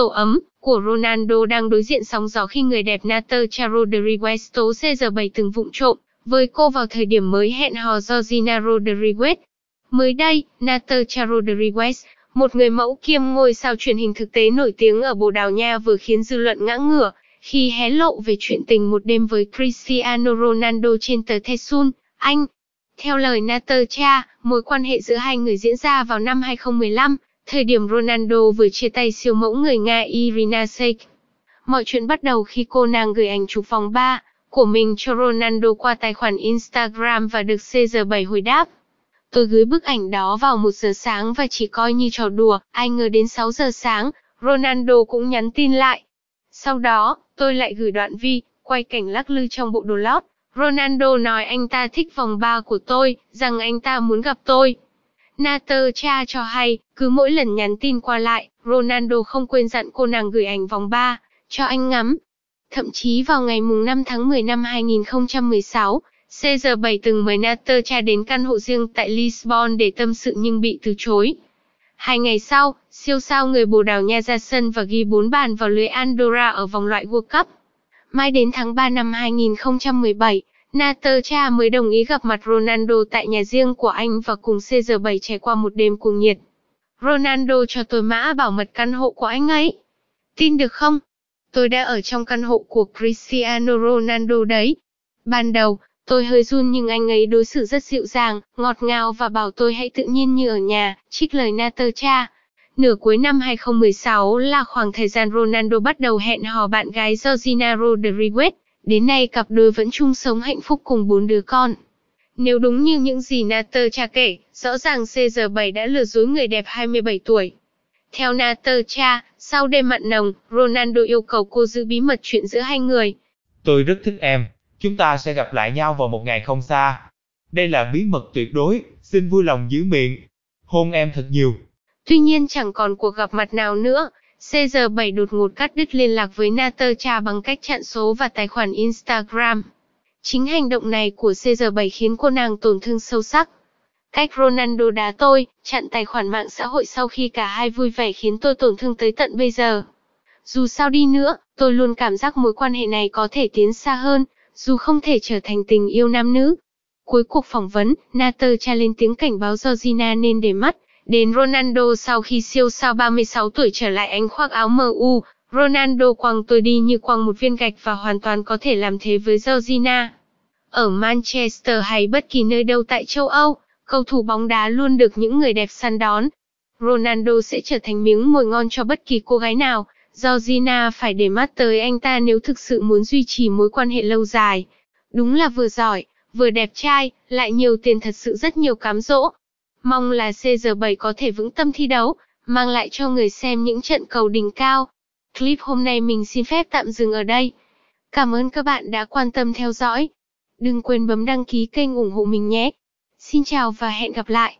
tổ ấm của Ronaldo đang đối diện sóng gió khi người đẹp Natalia Rodriguez tố CR7 từng vụng trộm với cô vào thời điểm mới hẹn hò Georgina Rodriguez. Mới đây, Natalia Rodriguez, một người mẫu kiêm ngôi sao truyền hình thực tế nổi tiếng ở Bồ Đào Nha vừa khiến dư luận ngã ngửa khi hé lộ về chuyện tình một đêm với Cristiano Ronaldo trên tờ The Sun, Anh. Theo lời Natalia, mối quan hệ giữa hai người diễn ra vào năm 2015, Thời điểm Ronaldo vừa chia tay siêu mẫu người Nga Irina Shayk, mọi chuyện bắt đầu khi cô nàng gửi ảnh chụp vòng 3 của mình cho Ronaldo qua tài khoản Instagram và được CR7 hồi đáp. Tôi gửi bức ảnh đó vào 1 giờ sáng và chỉ coi như trò đùa, ai ngờ đến 6 giờ sáng, Ronaldo cũng nhắn tin lại. Sau đó, tôi lại gửi đoạn vi, quay cảnh lắc lư trong bộ đồ lót. Ronaldo nói anh ta thích vòng 3 của tôi, rằng anh ta muốn gặp tôi. Nater cha cho hay, cứ mỗi lần nhắn tin qua lại, Ronaldo không quên dặn cô nàng gửi ảnh vòng 3, cho anh ngắm. Thậm chí vào ngày 5 tháng 10 năm 2016, CR7 từng mời Nater cha đến căn hộ riêng tại Lisbon để tâm sự nhưng bị từ chối. Hai ngày sau, siêu sao người Bồ Đào Nha ra sân và ghi 4 bàn vào lưới Andorra ở vòng loại World Cup. Mai đến tháng 3 năm 2017, Natasha mới đồng ý gặp mặt Ronaldo tại nhà riêng của anh và cùng CR7 trải qua một đêm cuồng nhiệt. Ronaldo cho tôi mã bảo mật căn hộ của anh ấy. Tin được không? Tôi đã ở trong căn hộ của Cristiano Ronaldo đấy. Ban đầu, tôi hơi run nhưng anh ấy đối xử rất dịu dàng, ngọt ngào và bảo tôi hãy tự nhiên như ở nhà, trích lời Natasha. Nửa cuối năm 2016 là khoảng thời gian Ronaldo bắt đầu hẹn hò bạn gái Georgina Rodriguez Đến nay cặp đôi vẫn chung sống hạnh phúc cùng bốn đứa con. Nếu đúng như những gì Nater cha kể, rõ ràng CR7 đã lừa dối người đẹp 27 tuổi. Theo Nater cha, sau đêm mặn nồng, Ronaldo yêu cầu cô giữ bí mật chuyện giữa hai người. Tôi rất thích em, chúng ta sẽ gặp lại nhau vào một ngày không xa. Đây là bí mật tuyệt đối, xin vui lòng giữ miệng. Hôn em thật nhiều. Tuy nhiên chẳng còn cuộc gặp mặt nào nữa, CR7 đột ngột cắt đứt liên lạc với Natasha bằng cách chặn số và tài khoản Instagram. Chính hành động này của CR7 khiến cô nàng tổn thương sâu sắc. Cách Ronaldo đá tôi, chặn tài khoản mạng xã hội sau khi cả hai vui vẻ khiến tôi tổn thương tới tận bây giờ. Dù sao đi nữa, tôi luôn cảm giác mối quan hệ này có thể tiến xa hơn, dù không thể trở thành tình yêu nam nữ. Cuối cuộc phỏng vấn, Natasha lên tiếng cảnh báo do nên để mắt, Đến Ronaldo sau khi siêu sao 36 tuổi trở lại ánh khoác áo MU, Ronaldo quăng tôi đi như quăng một viên gạch và hoàn toàn có thể làm thế với Georgina. Ở Manchester hay bất kỳ nơi đâu tại châu Âu, cầu thủ bóng đá luôn được những người đẹp săn đón. Ronaldo sẽ trở thành miếng mồi ngon cho bất kỳ cô gái nào, Georgina phải để mắt tới anh ta nếu thực sự muốn duy trì mối quan hệ lâu dài. Đúng là vừa giỏi, vừa đẹp trai, lại nhiều tiền thật sự rất nhiều cám dỗ. Mong là CR7 có thể vững tâm thi đấu, mang lại cho người xem những trận cầu đỉnh cao. Clip hôm nay mình xin phép tạm dừng ở đây. Cảm ơn các bạn đã quan tâm theo dõi. Đừng quên bấm đăng ký kênh ủng hộ mình nhé. Xin chào và hẹn gặp lại.